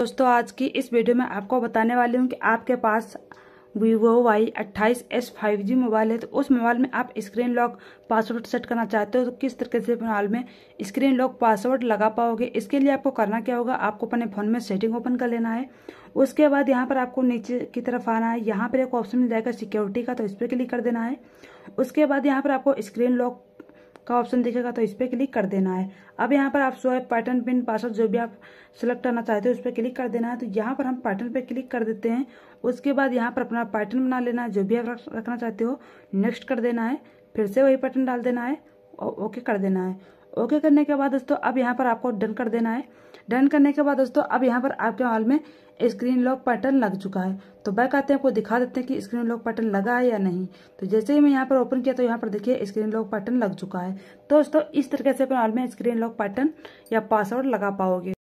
दोस्तों आज की इस वीडियो में आपको बताने वाली हूँ कि आपके पास वीवो वाई अट्ठाईस एस फाइव जी मोबाइल है तो उस मोबाइल में आप स्क्रीन लॉक पासवर्ड सेट करना चाहते हो तो किस तरीके से मोबाइल में स्क्रीन लॉक पासवर्ड लगा पाओगे इसके लिए आपको करना क्या होगा आपको अपने फ़ोन में सेटिंग ओपन कर लेना है उसके बाद यहाँ पर आपको नीचे की तरफ आना है यहाँ पर एक ऑप्शन मिल जाएगा सिक्योरिटी का तो इस पर क्लिक कर देना है उसके बाद यहाँ पर आपको स्क्रीन लॉक का ऑप्शन दिखेगा तो इस पर क्लिक कर देना है अब यहाँ पर आप स्वैप पैटर्न पिन पासवर्ड जो भी आप सिलेक्ट करना चाहते हो उस पर क्लिक कर देना है तो यहाँ पर हम पैटर्न पे क्लिक कर देते हैं उसके बाद यहाँ पर अपना पैटर्न बना लेना है जो भी आप रखना चाहते हो नेक्स्ट कर देना है फिर से वही पैटर्न डाल देना है और ओके कर देना है ओके करने के बाद दोस्तों अब यहाँ पर आपको डन कर देना है डन करने के बाद दोस्तों अब यहाँ पर आपके हॉल में स्क्रीन लॉक पैटर्न लग चुका है तो बैक आते हैं आपको दिखा देते हैं कि स्क्रीन लॉक पैटर्न लगा है या नहीं तो जैसे ही मैं यहाँ पर ओपन किया तो यहाँ पर देखिए स्क्रीन लॉक पैटर्न लग चुका है तो दोस्तों इस तरीके से अपने हॉल में स्क्रीन लॉक पैटर्न या पासवर्ड लगा पाओगे